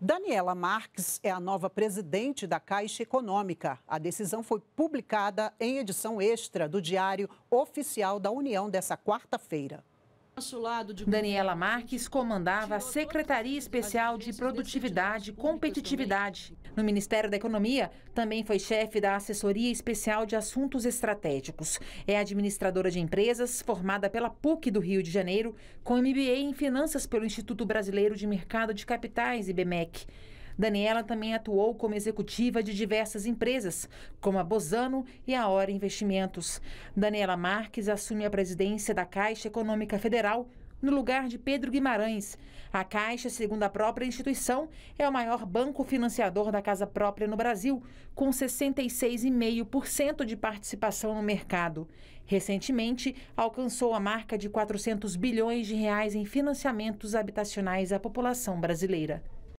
Daniela Marques é a nova presidente da Caixa Econômica. A decisão foi publicada em edição extra do Diário Oficial da União dessa quarta-feira. Daniela Marques comandava a Secretaria Especial de Produtividade e Competitividade. No Ministério da Economia, também foi chefe da Assessoria Especial de Assuntos Estratégicos. É administradora de empresas, formada pela PUC do Rio de Janeiro, com MBA em Finanças pelo Instituto Brasileiro de Mercado de Capitais, IBMEC. Daniela também atuou como executiva de diversas empresas, como a Bozano e a Hora Investimentos. Daniela Marques assume a presidência da Caixa Econômica Federal no lugar de Pedro Guimarães. A Caixa, segundo a própria instituição, é o maior banco financiador da casa própria no Brasil, com 66,5% de participação no mercado. Recentemente, alcançou a marca de 400 bilhões de reais em financiamentos habitacionais à população brasileira.